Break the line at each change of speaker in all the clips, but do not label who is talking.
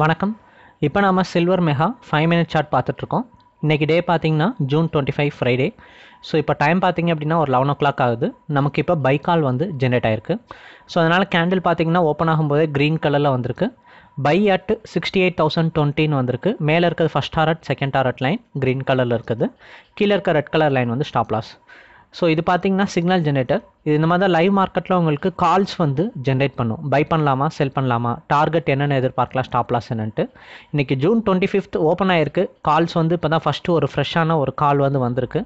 வணக்கம் இப்போ நாம் silver mega five minute chart பார்த்துட்ருக்கோம் இன்றைக்கி டே பார்த்திங்கன்னா June twenty five Friday so இப்போ டைம் பார்த்திங்க அப்படின்னா ஒரு லெவன் ஓ கிளாக் ஆகுது நமக்கு இப்போ பைக்கால் வந்து ஜென்ரேட் ஆயிருக்கு ஸோ அதனால் கேண்டில் பார்த்திங்கன்னா ஓப்பன் ஆகும்போதே க்ரீன் கலரில் வந்திருக்கு buy at sixty eight thousand டுவெண்ட்டின்னு வந்திருக்கு மேலே இருக்கிறது first at second at line green கலரில் இருக்குது கீழே இருக்க ரெட் கலர் லைன் வந்து ஸ்டாப் லாஸ் ஸோ இது பார்த்திங்கன்னா சிக்னல் ஜென்ரேட்டர் இது இந்த மாதிரி தான் லைவ் மார்க்கெட்டில் உங்களுக்கு கால்ஸ் வந்து ஜென்ரேட் பண்ணும் பை பண்ணலாமா செல் பண்ணலாமா டார்கெட் என்னென்னு எதிர்பார்க்கலாம் ஸ்டாப் லாஸ் என்னன்ட்டு இன்றைக்கி ஜூன் டுவெண்ட்டி ஃபிஃப்த் ஓப்பன் ஆகிருக்கு கால்ஸ் வந்து இப்போ தான் ஃபஸ்ட்டு ஒரு ஃப்ரெஷ்ஷான ஒரு கால் வந்து வந்திருக்கு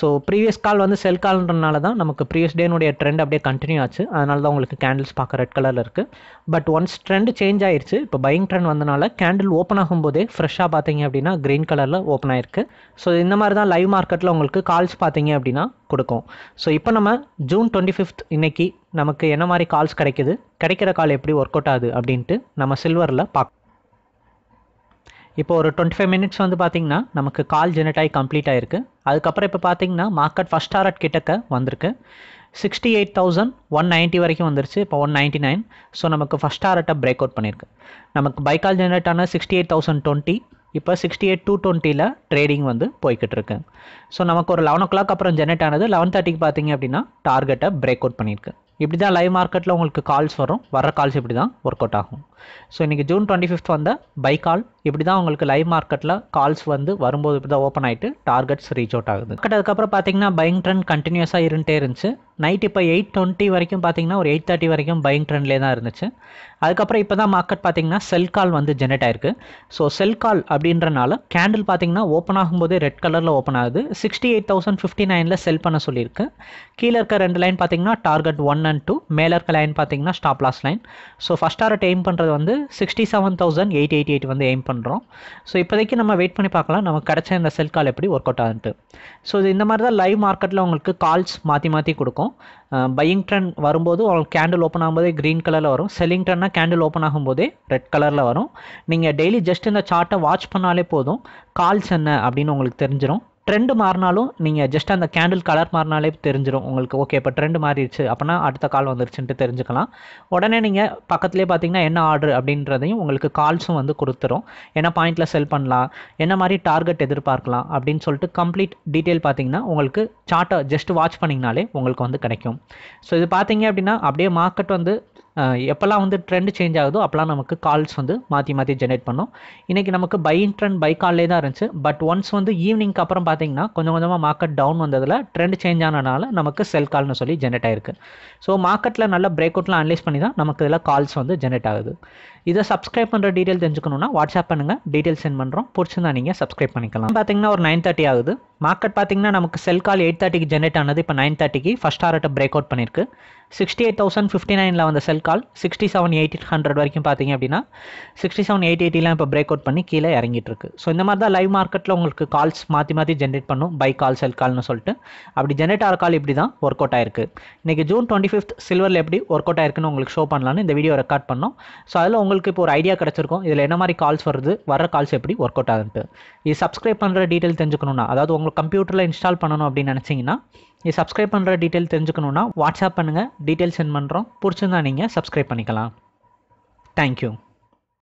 ஸோ ப்ரீவியஸ் கால் வந்து செல் கால்ன்றனால தான் நமக்கு ப்ரீவியஸ் டேனுடைய ட்ரெண்ட் அப்படியே கண்டினியூ ஆச்சு அதனால தான் உங்களுக்கு கேண்டில்ஸ் பார்க்க ரெட் கலரில் இருக்குது பட் ஒன்ஸ் ட்ரெண்ட் சேஞ்ச் ஆயிடுச்சு இப்போ பையிங் ட்ரெண்ட் வந்தனால கேண்டில் ஓப்பன் ஆகும்போதே ஃப்ரெஷ்ஷாக பார்த்தீங்க அப்படின்னா க்ரீன் கலரில் ஓப்பன் ஆயிருக்கு ஸோ இந்த மாதிரி தான் லைவ் மார்க்கெட்டில் உங்களுக்கு கால்ஸ் பார்த்தீங்க அப்படின்னா கொடுக்கும் ஸோ இப்போ நம்ம ஜூன் ஜூன் டுவெண்ட்டி ஃபிஃப்த் இன்னைக்கு நமக்கு என்ன மாதிரி கால்ஸ் கிடைக்குது கிடைக்கிற கால் எப்படி ஒர்க் அவுட் ஆகுது அப்படின்ட்டு நம்ம சில்வரில் பார்க்க இப்போ ஒரு டுவெண்ட்டி ஃபைவ் மினிட்ஸ் வந்து பார்த்திங்கன்னா நமக்கு கால் ஜெனரேட் ஆகி கம்ப்ளீட் ஆயிருக்கு அதுக்கப்புறம் இப்போ பார்த்திங்கன்னா மார்க்கெட் ஃபஸ்ட் டாரட் கிட்டக்க வந்திருக்கு sixty eight thousand one ninety வரைக்கும் வந்துருச்சு இப்போ ஒன் நைன்ட்டி நைன் ஸோ நமக்கு ஃபஸ்ட் டாரட்டை பிரேக் அவுட் பண்ணியிருக்கு நமக்கு பைக்கால் ஜெனரேட் ஆனால் சிக்ஸ்டி எயிட் தௌசண்ட் டுவெண்ட்டி இப்போ சிக்ஸ்டி எயிட் டூ டுவெண்ட்டியில் ட்ரேடிங் வந்து போய்கிட்டு ஸோ நமக்கு ஒரு லெவன் ஓ கிளாக் அப்புறம் ஜெனரேட் ஆனது லெவன் தேர்ட்டிக்கு பார்த்தீங்க அப்படின்னா டார்கெட்டை பிரேக் அவுட் பண்ணியிருக்கு இப்படி தான் லைவ் மார்க்கெட்டில் உங்களுக்கு கால்ஸ் வரும் வர கால்ஸ் இப்படி தான் ஒர்க் அவுட் ஆகும் ஸோ இன்றைக்கி ஜூன் டுவெண்ட்டி ஃபிஃப்த் வந்த பை கால் இப்படி தான் உங்களுக்கு லைவ் மார்க்கெட்டில் கால்ஸ் வந்து வரும்போது இப்படி தான் ஓப்பன் ஆகிட்டு டார்கெட்ஸ் ரீச் அவுட் ஆகுது கட் அதுக்கப்புறம் பார்த்தீங்கன்னா பைங் ட்ரெண்ட் கண்டினியூஸாக இருந்துட்டே இருந்துச்சு நைட் இப்போ எயிட் டுவெண்ட்டி வரைக்கும் பார்த்தீங்கன்னா ஒரு எயிட் தேர்ட்டி வரைக்கும் பயிங் ட்ரெண்ட்லேயே தான் இருந்துச்சு அதுக்கப்புறம் இப்போ தான் மார்க்கெட் பார்த்தீங்கன்னா செல் கால் வந்து ஜெனரேட் ஆயிருக்கு ஸோ செல் கால் அப்படின்றனால கேண்டில் பார்த்தீங்கன்னா ஓப்பன் ஆகும்போதே ரெட் கலரில் ஓப்பன் ஆகுது சிக்ஸ்டி எயிட் தௌசண்ட் ஃபிஃப்டி நைனில் செல் பண்ண சொல்லியிருக்கு கீழே இருக்க ரெண்டு லைன் பார்த்தீங்கன்னா டார்கெட் ஒன் அண்ட் டூ மேலே இருக்க லைன் பார்த்தீங்கன்னா stop loss line so first target aim பண்ணுறது வந்து sixty seven thousand eight eighty eight வந்து எய்ம் பண்ணுறோம் ஸோ இப்போதைக்கு நம்ம வெயிட் பண்ணி பார்க்கலாம் நமக்கு கிடைச்ச இந்த செல் கால் எப்படி ஒர்க் அவுட் ஆகுது ஸோ இந்த மாதிரி தான் லைவ் மார்க்கெட்டில் உங்களுக்கு கால்ஸ் மாற்றி மாற்றி கொடுக்கும் வரும் பையிங் ட்ரெண்ட் வரும்போது உங்களுக்கு கேண்டில் ஓப்பன் ஆகும்போதே க்ரீன் கலரில் வரும் செல்லிங் ட்ரெண்ட்னா கேண்டில் ஓப்பன் ஆகும்போதே ரெட் கலரில் வரும் நீங்கள் டெய்லி ஜஸ்ட் இந்த சார்ட்டை வாட்ச் பண்ணாலே போதும் கால்ஸ் என்ன அப்படின்னு உங்களுக்கு தெரிஞ்சிடும் ட்ரெண்டு மாறினாலும் நீங்கள் ஜஸ்ட் அந்த கேண்டில் கலர் மாறினாலே தெரிஞ்சிடும் உங்களுக்கு ஓகே இப்போ ட்ரெண்டு மாறிடுச்சு அப்படின்னா அடுத்த கால் வந்துருச்சுன்ட்டு தெரிஞ்சுக்கலாம் உடனே நீங்கள் பக்கத்துலேயே பார்த்தீங்கன்னா என்ன ஆர்டர் அப்படின்றதையும் உங்களுக்கு கால்ஸும் வந்து கொடுத்துரும் என்ன பாயிண்டில் செல் பண்ணலாம் என்ன மாதிரி டார்கெட் எதிர்பார்க்கலாம் அப்படின்னு சொல்லிட்டு கம்ப்ளீட் டீட்டெயில் பார்த்தீங்கன்னா உங்களுக்கு சார்ட்டை ஜஸ்ட் வாட்ச் பண்ணிங்கனாலே உங்களுக்கு வந்து கிடைக்கும் ஸோ இது பார்த்தீங்க அப்படின்னா அப்படியே மார்க்கெட் வந்து எப்போல்லாம் வந்து ட்ரெண்ட் சேஞ்ச் ஆகுதோ அப்போலாம் நமக்கு கால்ஸ் வந்து மாற்றி மாற்றி ஜென்ரேட் பண்ணோம் இன்றைக்கி நமக்கு பை ட்ரெண்ட் பை கால்லே தான் இருந்துச்சு பட் ஒன்ஸ் வந்து ஈவினிங்க்கு அப்புறம் பார்த்தீங்கன்னா கொஞ்சம் கொஞ்சமாக மார்க்கெட் டவுன் வந்ததில் ட்ரெண்ட் சேஞ்ச் ஆனனால நமக்கு செல் கால்னு சொல்லி ஜென்ரேட் ஆயிருக்கு ஸோ மார்க்கெட்டில் நல்ல பிரேக் அவுட்லாம் அனலைஸ் பண்ணி தான் நமக்கு இதில் கால்ஸ் வந்து ஜென்ரேட் ஆகுது இதை சப்ஸ்கிரைப் பண்ணுற டீட்டெயில் தெரிஞ்சுக்கணும்னா வாட்ஸ்அப் பண்ணுங்கள் டீட்டெயில் சென்ட் பண்ணுறோம் பிடிச்சிருந்தா நீங்கள் சப்ஸ்கிரைப் பண்ணிக்கலாம் பார்த்தீங்கன்னா ஒரு நைன் தேர்ட்டி ஆகுது மார்க்கெட் பார்த்தீங்கன்னா நமக்கு செல் கால் எயிட் தேர்ட்டிக்கு ஜென்ரேட் ஆனது இப்போ நைன் தேர்ட்டிக்கு ஃபஸ்ட் ஆர்ட்டை பிரேக் அவுட் பண்ணியிருக்கு சிக்ஸ்டி எயிட் தௌசண்ட் ஃபிஃப்டி நைனில் வந்த sell call sixty seven eight hundred வரைக்கும் பார்த்தீங்க அப்படின்னா சிக்ஸ்டி செவன் எயிட் எயிட்டிலாம் இப்போ பிரேக் அவுட் பண்ணி கீழே இறங்கிட்டு இருக்கு ஸோ இந்த மாதிரி தான் லைவ் மார்க்கெட்டில் உங்களுக்கு கால்ஸ் மாற்றி மாற்றி ஜென்ரேட் பண்ணும் பை கால் செல் கால்னு சொல்லிட்டு அப்படி ஜென்ரேட் ஆகிற கால் இப்படி தான் ஒர்க் அவுட் ஆயிருக்கு இன்றைக்கி ஜூன் டுவெண்ட்டி ஃபிஃப்த் சில்வரில் எப்படி ஒர்க் அவுட் ஆயிருக்குன்னு உங்களுக்கு ஷோ பண்ணலாம்னு இந்த வீடியோ ரெக்கார்ட் பண்ணோம் ஸோ அதில் உங்களுக்கு இப்போ ஒரு ஐடியா கிடச்சிருக்கும் இதில் என்ன மாதிரி கால்ஸ் வருது வர கால்ஸ் எப்படி ஒர்க் அவுட் ஆகுதுன்ட்டு இது சப்ஸ்கிரைப் பண்ணுற டீட்டெயில் தெரிஞ்சுக்கணும்னா அதாவது உங்களுக்கு கம்ப்யூட்டரில் இன்ஸ்டால் பண்ணணும் அப்படின்னு நினச்சிங்கன்னா இது சப்ஸ்கிரைப் பண்ணுற டீட்டெயில் தெரிஞ்சுக்கணுன்னா வாட்ஸ்அப் பண்ணுங்கள் டீட்டெயில் சென்ட் பண்ணுறோம் பிடிச்சிருந்தா நீங்கள் சப்ஸ்கிரைப் பண்ணிக்கலாம் தேங்க்யூ